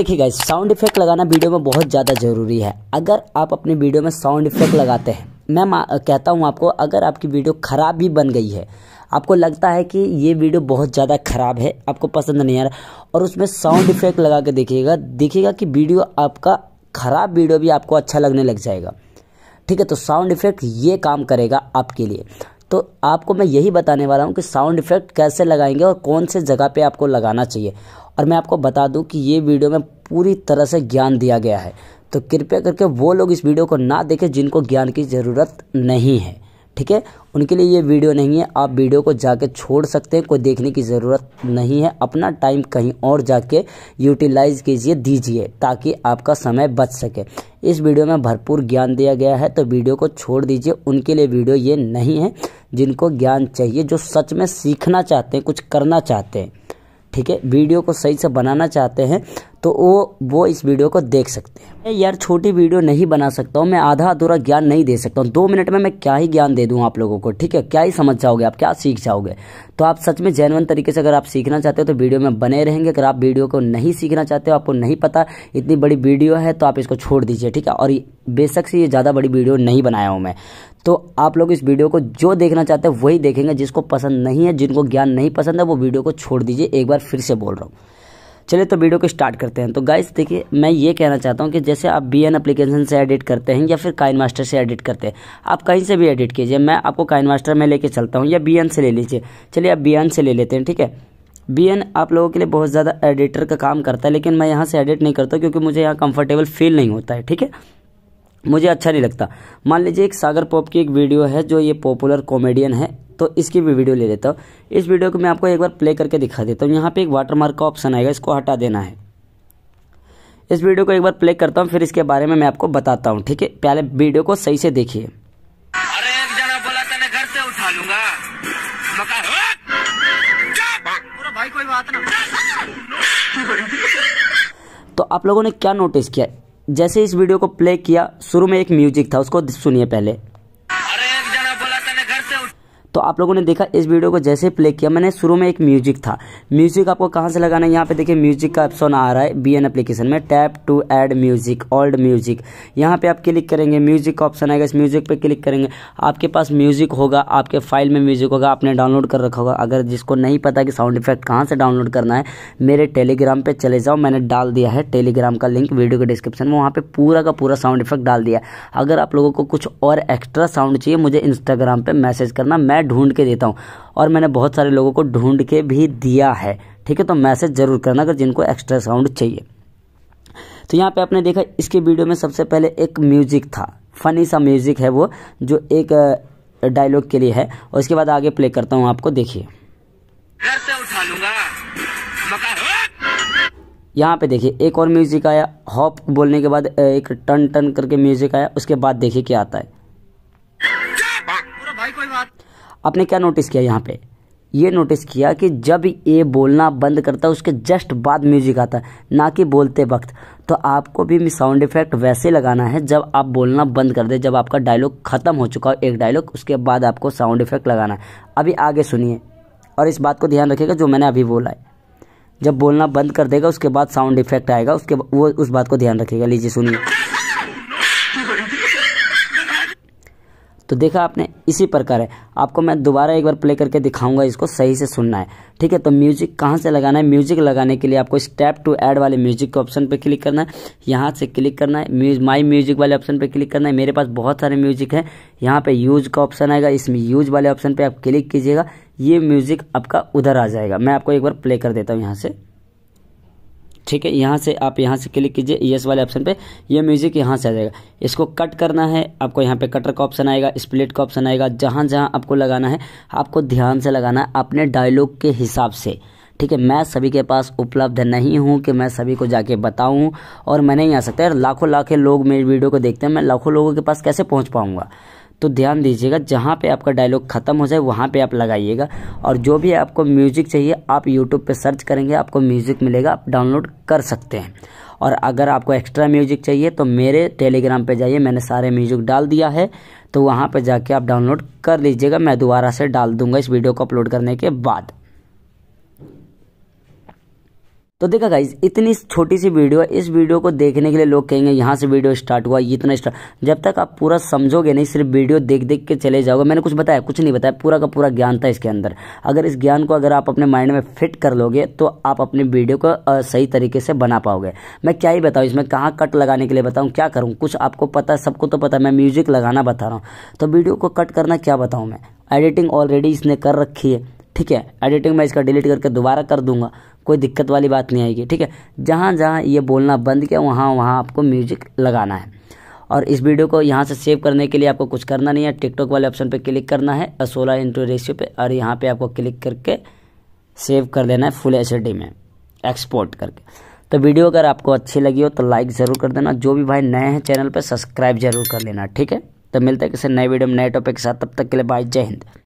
देखिए guys sound effect लगाना video में बहुत ज़्यादा ज़रूरी है अगर आप अपने वीडियो में साउंड इफेक्ट लगाते हैं मैं कहता हूँ आपको अगर आपकी वीडियो ख़राब भी बन गई है आपको लगता है कि ये वीडियो बहुत ज़्यादा ख़राब है आपको पसंद नहीं आ रहा और उसमें साउंड इफेक्ट लगा के देखिएगा देखिएगा कि वीडियो आपका ख़राब वीडियो भी आपको अच्छा लगने लग जाएगा ठीक है तो साउंड इफेक्ट ये काम करेगा आपके लिए तो आपको मैं यही बताने वाला हूँ कि साउंड इफेक्ट कैसे लगाएंगे और कौन से जगह पे आपको लगाना चाहिए और मैं आपको बता दूं कि ये वीडियो में पूरी तरह से ज्ञान दिया गया है तो कृपया करके वो लोग इस वीडियो को ना देखें जिनको ज्ञान की ज़रूरत नहीं है ठीक है उनके लिए ये वीडियो नहीं है आप वीडियो को जाके छोड़ सकते हैं कोई देखने की ज़रूरत नहीं है अपना टाइम कहीं और जाके यूटिलाइज कीजिए दीजिए ताकि आपका समय बच सके इस वीडियो में भरपूर ज्ञान दिया गया है तो वीडियो को छोड़ दीजिए उनके लिए वीडियो ये नहीं है जिनको ज्ञान चाहिए जो सच में सीखना चाहते हैं कुछ करना चाहते हैं ठीक है वीडियो को सही से बनाना चाहते हैं तो वो वो इस वीडियो को देख सकते हैं मैं यार छोटी वीडियो नहीं बना सकता हूँ मैं आधा अधूरा ज्ञान नहीं दे सकता हूँ दो मिनट में मैं क्या ही ज्ञान दे दूँ आप लोगों को ठीक है क्या ही समझ जाओगे आप क्या सीख जाओगे तो आप सच में जैनवन तरीके से अगर आप सीखना चाहते हो तो वीडियो में बने रहेंगे अगर आप वीडियो को नहीं सीखना चाहते हो आपको नहीं पता इतनी बड़ी वीडियो है तो आप इसको छोड़ दीजिए ठीक है और बेशक से ये ज़्यादा बड़ी वीडियो नहीं बनाया हूँ मैं तो आप लोग इस वीडियो को जो देखना चाहते हैं वही देखेंगे जिसको पसंद नहीं है जिनको ज्ञान नहीं पसंद है वो वीडियो को छोड़ दीजिए एक बार फिर से बोल रहा हूँ चलिए तो वीडियो को स्टार्ट करते हैं तो गाइस देखिए मैं ये कहना चाहता हूँ कि जैसे आप बी एन अप्लीकेशन से एडिट करते हैं या फिर काइन मास्टर से एडिट करते हैं आप कहीं से भी एडिट कीजिए मैं आपको काइन मास्टर में लेके चलता हूँ या बी एन से ले लीजिए चलिए आप बी एन से ले लेते हैं ठीक है बी एन आप लोगों के लिए बहुत ज़्यादा एडिटर का काम करता है लेकिन मैं यहाँ से एडिट नहीं करता क्योंकि मुझे यहाँ कंफर्टेबल फील नहीं होता है ठीक है मुझे अच्छा नहीं लगता मान लीजिए एक सागर पॉप की एक वीडियो है जो ये पॉपुलर कॉमेडियन है तो इसकी भी वीडियो ले लेता हूँ इस वीडियो को मैं आपको एक बार प्ले करके दिखा देता हूँ यहाँ पे एक वाटरमार्क का ऑप्शन आएगा इसको हटा देना है इस वीडियो को एक बार प्ले करता हूँ फिर इसके बारे में मैं आपको बताता हूँ ठीक है पहले वीडियो को सही से देखिए तो आप लोगों ने क्या नोटिस किया जैसे इस वीडियो को प्ले किया शुरू में एक म्यूजिक था उसको सुनिए पहले तो आप लोगों ने देखा इस वीडियो को जैसे प्ले किया मैंने शुरू में एक म्यूजिक था म्यूजिक आपको कहाँ से लगाना है यहाँ पे देखिए म्यूजिक का ऑप्शन आ रहा है बी एन एप्लीकेशन में tap to add music old music यहाँ पे आप क्लिक करेंगे म्यूजिक का ऑप्शन आएगा इस म्यूजिक पे क्लिक करेंगे आपके पास म्यूजिक होगा आपके फाइल में म्यूजिक होगा आपने डाउनलोड कर रखा होगा अगर जिसको नहीं पता कि साउंड इफेक्ट कहाँ से डाउनलोड करना है मेरे टेलीग्राम पर चले जाओ मैंने डाल दिया है टेलीग्राम का लिंक वीडियो के डिस्क्रिप्शन में वहाँ पर पूरा का पूरा साउंड इफेक्ट डाल दिया अगर आप लोगों को कुछ और एक्स्ट्रा साउंड चाहिए मुझे इंस्टाग्राम पर मैसेज करना मैं मैं ढूंढ के देता हूँ और मैंने बहुत सारे लोगों को ढूंढ के भी दिया है ठीक है तो मैसेज ज़रूर करना अगर जिनको एक्स्ट्रा साउंड चाहिए तो यहाँ पे आपने देखा इसके वीडियो में सबसे पहले एक म्यूजिक था फनी सा म्यूजिक है वो जो एक डायलॉग के लिए है और इसके बाद आगे प्ले करता हूँ आपको देखिए यहाँ पे देखिए एक और म्यूजिक आया हॉप बोलने के बाद एक टन टन करके म्यूजिक आया उसके बाद देखिए क्या आता है आपने क्या नोटिस किया यहाँ पे ये नोटिस किया कि जब ये बोलना बंद करता है उसके जस्ट बाद म्यूजिक आता है ना कि बोलते वक्त तो आपको भी साउंड इफेक्ट वैसे लगाना है जब आप बोलना बंद कर दे जब आपका डायलॉग ख़त्म हो चुका हो एक डायलॉग उसके बाद आपको साउंड इफेक्ट लगाना है अभी आगे सुनिए और इस बात को ध्यान रखिएगा जो मैंने अभी बोला है जब बोलना बंद कर देगा उसके बाद साउंड इफेक्ट आएगा उसके वो उस बात को ध्यान रखिएगा लीजिए सुनिए तो देखा आपने इसी प्रकार है आपको मैं दोबारा एक बार प्ले करके दिखाऊंगा इसको सही से सुनना है ठीक है तो म्यूजिक कहाँ से लगाना है म्यूजिक लगाने के लिए आपको स्टेप टू ऐड वाले म्यूजिक के ऑप्शन पर क्लिक करना है यहाँ से क्लिक करना है म्यूज माई म्यूजिक वाले ऑप्शन पर क्लिक करना है मेरे पास बहुत सारे म्यूजिक हैं यहाँ पर यूज का ऑप्शन आएगा इसमें यूज वाले ऑप्शन पर आप क्लिक कीजिएगा ये म्यूजिक आपका उधर आ जाएगा मैं आपको एक बार प्ले कर देता हूँ यहाँ से ठीक है यहाँ से आप यहाँ से क्लिक कीजिए यस वाले ऑप्शन पे ये म्यूज़िक यहाँ से आ जाएगा इसको कट करना है आपको यहाँ पे कटर का ऑप्शन आएगा स्प्लिट का ऑप्शन आएगा जहाँ जहाँ आपको लगाना है आपको ध्यान से लगाना है अपने डायलॉग के हिसाब से ठीक है मैं सभी के पास उपलब्ध नहीं हूँ कि मैं सभी को जाके बताऊँ और मैं नहीं आ सकता यार लाखों लाखों लोग मेरी वीडियो को देखते हैं मैं लाखों लोगों के पास कैसे पहुँच पाऊँगा तो ध्यान दीजिएगा जहाँ पे आपका डायलॉग ख़त्म हो जाए वहाँ पे आप लगाइएगा और जो भी आपको म्यूज़िक चाहिए आप यूट्यूब पे सर्च करेंगे आपको म्यूज़िक मिलेगा आप डाउनलोड कर सकते हैं और अगर आपको एक्स्ट्रा म्यूज़िक चाहिए तो मेरे टेलीग्राम पे जाइए मैंने सारे म्यूज़िक डाल दिया है तो वहाँ पर जाके आप डाउनलोड कर लीजिएगा मैं दोबारा से डाल दूँगा इस वीडियो को अपलोड करने के बाद तो देखा गाइज इतनी छोटी सी वीडियो है इस वीडियो को देखने के लिए लोग कहेंगे यहाँ से वीडियो स्टार्ट हुआ इतना तो स्टार्ट जब तक आप पूरा समझोगे नहीं सिर्फ वीडियो देख देख के चले जाओगे मैंने कुछ बताया कुछ नहीं बताया पूरा का पूरा ज्ञान था इसके अंदर अगर इस ज्ञान को अगर आप अपने माइंड में फिट कर लोगे तो आप अपने वीडियो को सही तरीके से बना पाओगे मैं क्या ही बताऊँ इसमें कहाँ कट लगाने के लिए बताऊँ क्या करूँ कुछ आपको पता है सबको तो पता है मैं म्यूजिक लगाना बता रहा हूँ तो वीडियो को कट करना क्या बताऊँ मैं एडिटिंग ऑलरेडी इसने कर रखी है ठीक है एडिटिंग मैं इसका डिलीट करके दोबारा कर दूंगा कोई दिक्कत वाली बात नहीं आएगी ठीक है जहाँ जहाँ ये बोलना बंद किया वहाँ वहाँ आपको म्यूजिक लगाना है और इस वीडियो को यहाँ से सेव करने के लिए आपको कुछ करना नहीं है टिकटॉक वाले ऑप्शन पे क्लिक करना है और सोलह इंटू रेशियो पे और यहाँ पे आपको क्लिक करके सेव कर देना है फुल एच में एक्सपोर्ट करके तो वीडियो अगर आपको अच्छी लगी हो तो लाइक ज़रूर कर देना जो भी भाई नए हैं चैनल पर सब्सक्राइब जरूर कर लेना ठीक है तो मिलते हैं किसी नए वीडियो में नए टॉपिक के साथ तब तक के लिए बाय जय हिंद